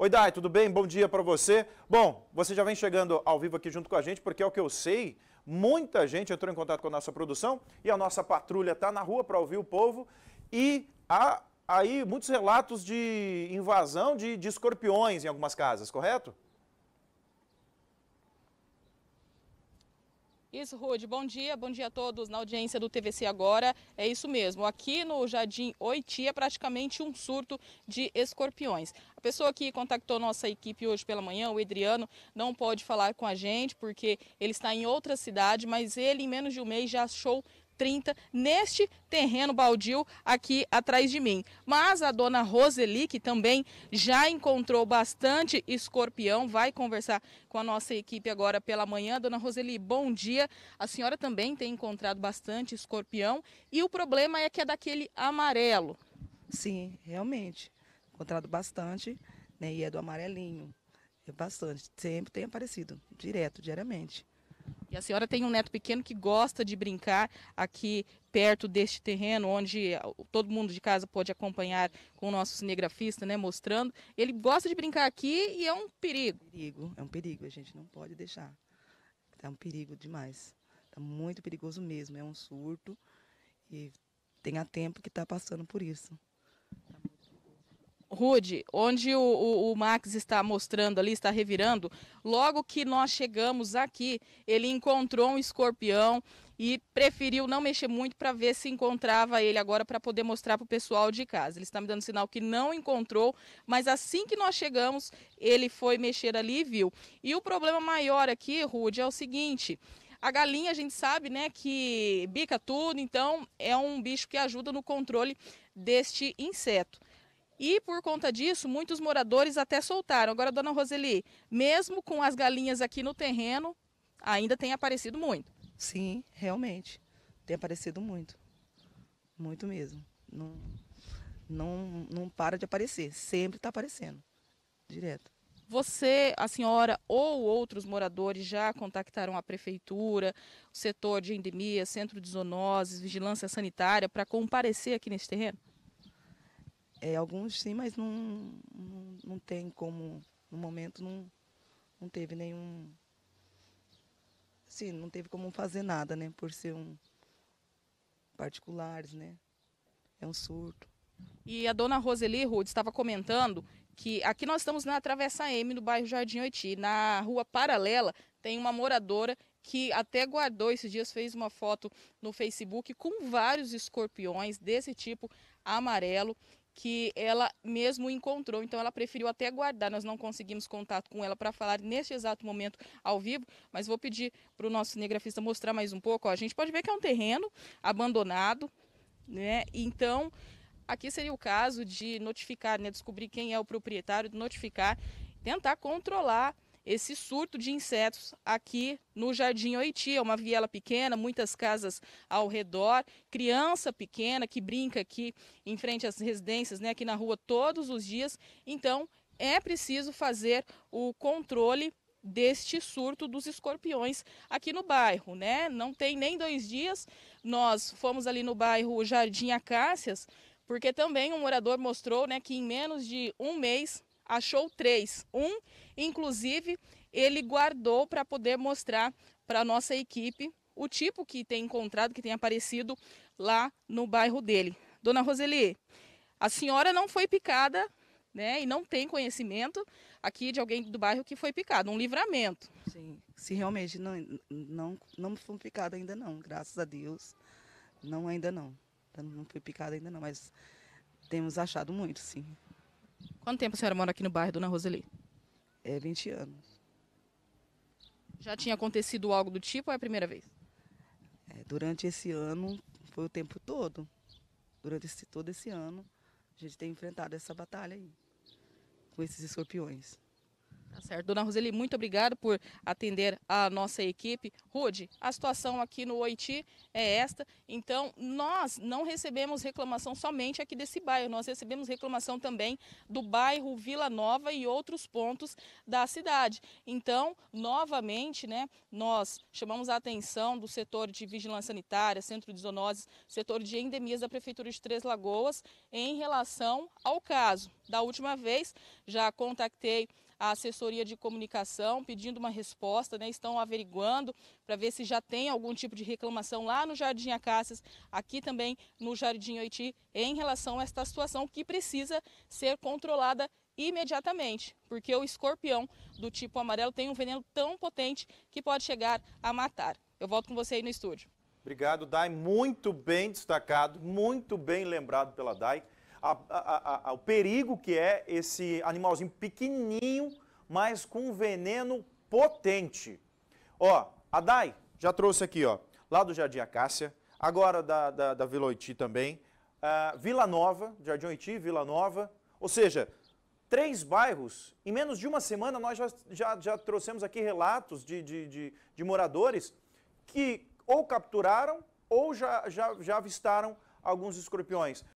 Oi, Dai, tudo bem? Bom dia para você. Bom, você já vem chegando ao vivo aqui junto com a gente, porque é o que eu sei, muita gente entrou em contato com a nossa produção e a nossa patrulha está na rua para ouvir o povo e há aí muitos relatos de invasão de, de escorpiões em algumas casas, correto? Isso, Rude. Bom dia, bom dia a todos na audiência do TVC Agora. É isso mesmo. Aqui no Jardim Oitia, é praticamente um surto de escorpiões. A pessoa que contactou nossa equipe hoje pela manhã, o Adriano, não pode falar com a gente porque ele está em outra cidade, mas ele, em menos de um mês, já achou 30 neste terreno baldio aqui atrás de mim. Mas a dona Roseli, que também já encontrou bastante escorpião, vai conversar com a nossa equipe agora pela manhã. Dona Roseli, bom dia. A senhora também tem encontrado bastante escorpião e o problema é que é daquele amarelo. Sim, realmente. Encontrado bastante, né? E é do amarelinho. É bastante. Sempre tem aparecido, direto, diariamente. E a senhora tem um neto pequeno que gosta de brincar aqui perto deste terreno, onde eh, todo mundo de casa pode acompanhar com o nosso cinegrafista, né, mostrando. Ele gosta de brincar aqui e é um perigo. É um perigo, é um perigo, a gente não pode deixar. É um perigo demais. Está muito perigoso mesmo, é um surto. E tenha tempo que está passando por isso. Rude, onde o, o, o, Max está mostrando ali, está revirando, logo que nós chegamos aqui, ele encontrou um escorpião e preferiu não mexer muito para ver se encontrava ele agora para poder mostrar para o pessoal de casa. Ele está me dando sinal que não encontrou, mas assim que nós chegamos, ele foi mexer ali e viu. E o problema maior aqui, Rude, é o seguinte. A galinha, a gente sabe, né, que bica tudo, então é um bicho que ajuda no controle deste inseto. E por conta disso, muitos moradores até soltaram. Agora, dona Roseli, mesmo com as galinhas aqui no terreno, ainda tem aparecido muito. Sim, realmente. Tem aparecido muito. Muito mesmo. Não, não, não para de aparecer. Sempre está aparecendo. Direto. Você, a senhora ou outros moradores já contactaram a prefeitura, o setor de endemia, centro de zoonoses, vigilância sanitária para comparecer aqui nesse terreno? É, alguns sim, mas não, não, não, tem como, no momento não, não teve nenhum. Sim, não teve como fazer nada, né? Por ser um particulares, né? É um surto. E a dona Roseli Rudes estava comentando que aqui nós estamos na Travessa M, no bairro Jardim Oiti. Na rua paralela tem uma moradora que até guardou esses dias, fez uma foto no Facebook com vários escorpiões desse tipo amarelo que ela mesmo encontrou, então ela preferiu até guardar. Nós não conseguimos contato com ela para falar neste exato momento ao vivo, mas vou pedir para o nosso cinegrafista mostrar mais um pouco. Ó, a gente pode ver que é um terreno abandonado, né? Então aqui seria o caso de notificar, né? Descobrir quem é o proprietário, notificar, tentar controlar esse surto de insetos aqui no Jardim Oiti. É uma viela pequena, muitas casas ao redor, criança pequena que brinca aqui em frente às residências, né, aqui na rua todos os dias. Então, é preciso fazer o controle deste surto dos escorpiões aqui no bairro, né? Não tem nem dois dias, nós fomos ali no bairro Jardim Acácias, porque também um morador mostrou né, que em menos de um mês achou três. Um, inclusive, ele guardou para poder mostrar para a nossa equipe o tipo que tem encontrado, que tem aparecido lá no bairro dele. Dona Roseli, a senhora não foi picada, né? E não tem conhecimento aqui de alguém do bairro que foi picado, um livramento. Sim, se realmente não não não foi picado ainda não, graças a Deus, não ainda não, não foi picado ainda não, mas temos achado muito, sim. Quanto tempo a senhora mora aqui no bairro, Dona Roseli? É 20 anos. Já tinha acontecido algo do tipo ou é a primeira vez? É, durante esse ano, foi o tempo todo. Durante esse, todo esse ano, a gente tem enfrentado essa batalha aí, com esses escorpiões. Tá certo. Dona Roseli, muito obrigado por atender a nossa equipe. Rude, a situação aqui no Oiti é esta. Então, nós não recebemos reclamação somente aqui desse bairro, nós recebemos reclamação também do bairro Vila Nova e outros pontos da cidade. Então, novamente, né, nós chamamos a atenção do setor de vigilância sanitária, centro de zoonoses, setor de endemias da Prefeitura de Três Lagoas em relação ao caso. Da última vez, já contactei a assessoria de comunicação pedindo uma resposta, né? estão averiguando para ver se já tem algum tipo de reclamação lá no Jardim Acácias, aqui também no Jardim Oiti, em relação a esta situação que precisa ser controlada imediatamente, porque o escorpião do tipo amarelo tem um veneno tão potente que pode chegar a matar. Eu volto com você aí no estúdio. Obrigado, Dai. Muito bem destacado, muito bem lembrado pela Dai a, a, a, o perigo que é esse animalzinho pequenininho, mas com veneno potente. Ó, a Dai já trouxe aqui, ó, lá do Jardim Acácia, agora da, da, da Vila Oiti também, uh, Vila Nova, Jardim Oiti, Vila Nova, ou seja, três bairros, em menos de uma semana nós já, já, já trouxemos aqui relatos de, de, de, de moradores que ou capturaram ou já, já, já avistaram alguns escorpiões.